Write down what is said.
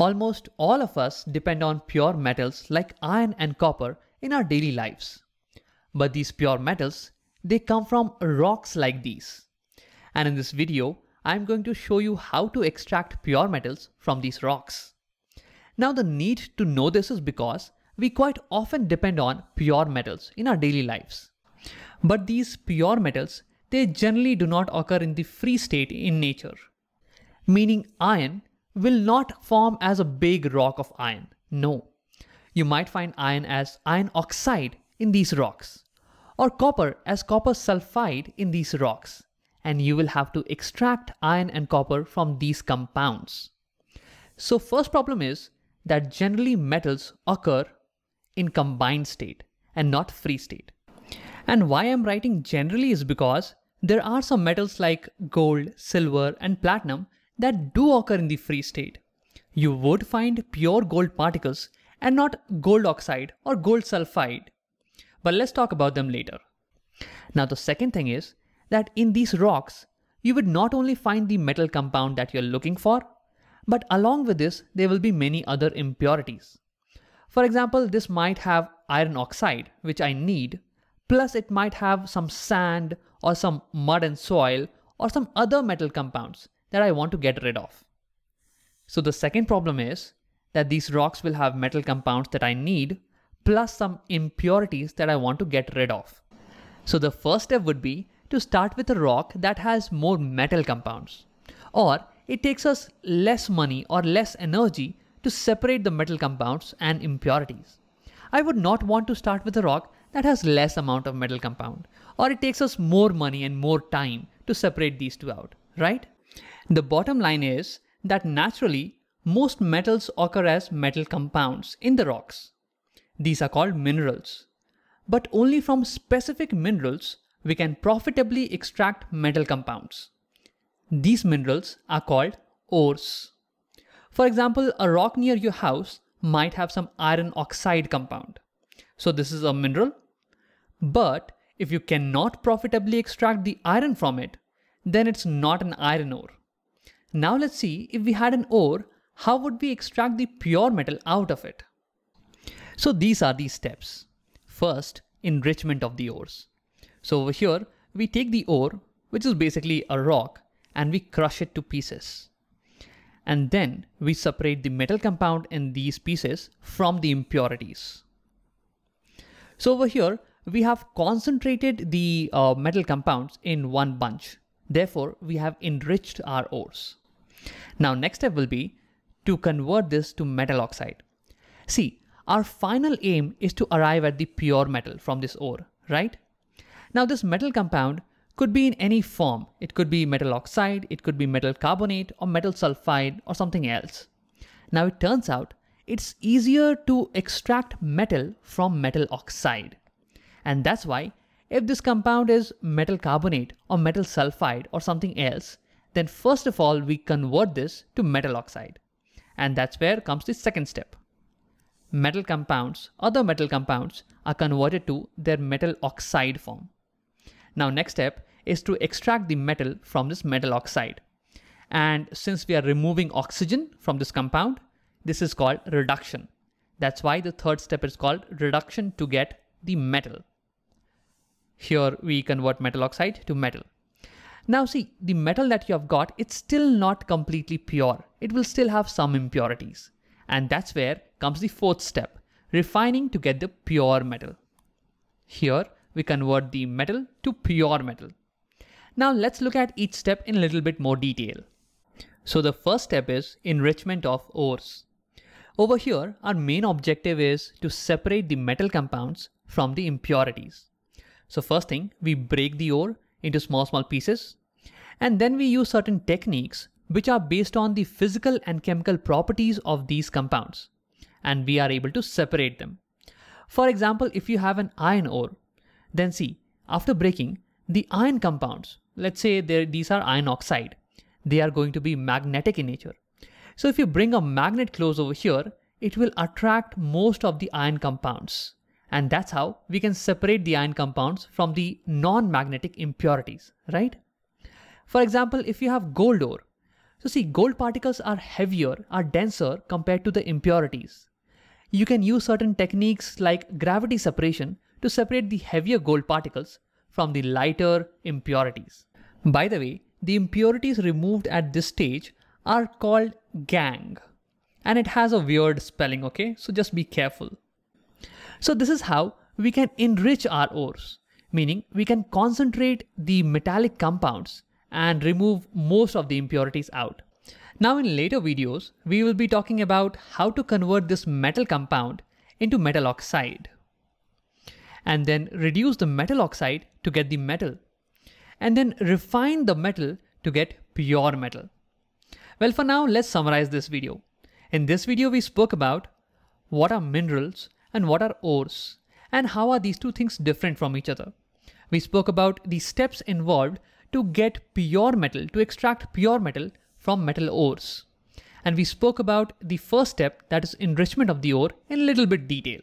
Almost all of us depend on pure metals like iron and copper in our daily lives. But these pure metals, they come from rocks like these. And in this video, I'm going to show you how to extract pure metals from these rocks. Now the need to know this is because we quite often depend on pure metals in our daily lives. But these pure metals, they generally do not occur in the free state in nature. Meaning iron will not form as a big rock of iron. No. You might find iron as iron oxide in these rocks, or copper as copper sulfide in these rocks, and you will have to extract iron and copper from these compounds. So first problem is that generally metals occur in combined state and not free state. And why I'm writing generally is because there are some metals like gold, silver, and platinum that do occur in the free state. You would find pure gold particles and not gold oxide or gold sulfide. But let's talk about them later. Now, the second thing is that in these rocks, you would not only find the metal compound that you're looking for, but along with this, there will be many other impurities. For example, this might have iron oxide, which I need, plus it might have some sand or some mud and soil or some other metal compounds that I want to get rid of. So the second problem is that these rocks will have metal compounds that I need plus some impurities that I want to get rid of. So the first step would be to start with a rock that has more metal compounds. Or it takes us less money or less energy to separate the metal compounds and impurities. I would not want to start with a rock that has less amount of metal compound or it takes us more money and more time to separate these two out, right? The bottom line is that naturally, most metals occur as metal compounds in the rocks. These are called minerals. But only from specific minerals we can profitably extract metal compounds. These minerals are called ores. For example, a rock near your house might have some iron oxide compound. So this is a mineral. But if you cannot profitably extract the iron from it, then it's not an iron ore. Now let's see if we had an ore, how would we extract the pure metal out of it? So these are the steps. First, enrichment of the ores. So over here, we take the ore, which is basically a rock, and we crush it to pieces. And then we separate the metal compound in these pieces from the impurities. So over here, we have concentrated the uh, metal compounds in one bunch. Therefore, we have enriched our ores. Now next step will be to convert this to metal oxide. See, our final aim is to arrive at the pure metal from this ore, right? Now this metal compound could be in any form. It could be metal oxide, it could be metal carbonate or metal sulfide or something else. Now it turns out it's easier to extract metal from metal oxide. And that's why if this compound is metal carbonate or metal sulfide or something else, then first of all, we convert this to metal oxide. And that's where comes the second step. Metal compounds, other metal compounds, are converted to their metal oxide form. Now, next step is to extract the metal from this metal oxide. And since we are removing oxygen from this compound, this is called reduction. That's why the third step is called reduction to get the metal. Here we convert metal oxide to metal. Now see, the metal that you have got, it's still not completely pure. It will still have some impurities. And that's where comes the fourth step, refining to get the pure metal. Here, we convert the metal to pure metal. Now let's look at each step in a little bit more detail. So the first step is enrichment of ores. Over here, our main objective is to separate the metal compounds from the impurities. So first thing, we break the ore into small, small pieces and then we use certain techniques which are based on the physical and chemical properties of these compounds. And we are able to separate them. For example, if you have an iron ore, then see, after breaking, the iron compounds, let's say these are iron oxide, they are going to be magnetic in nature. So if you bring a magnet close over here, it will attract most of the iron compounds. And that's how we can separate the iron compounds from the non-magnetic impurities, right? For example, if you have gold ore, so see, gold particles are heavier, are denser compared to the impurities. You can use certain techniques like gravity separation to separate the heavier gold particles from the lighter impurities. By the way, the impurities removed at this stage are called gang and it has a weird spelling, okay? So just be careful. So this is how we can enrich our ores, meaning we can concentrate the metallic compounds and remove most of the impurities out. Now in later videos, we will be talking about how to convert this metal compound into metal oxide. And then reduce the metal oxide to get the metal. And then refine the metal to get pure metal. Well, for now, let's summarize this video. In this video, we spoke about what are minerals and what are ores, and how are these two things different from each other. We spoke about the steps involved to get pure metal, to extract pure metal from metal ores. And we spoke about the first step, that is enrichment of the ore, in a little bit detail.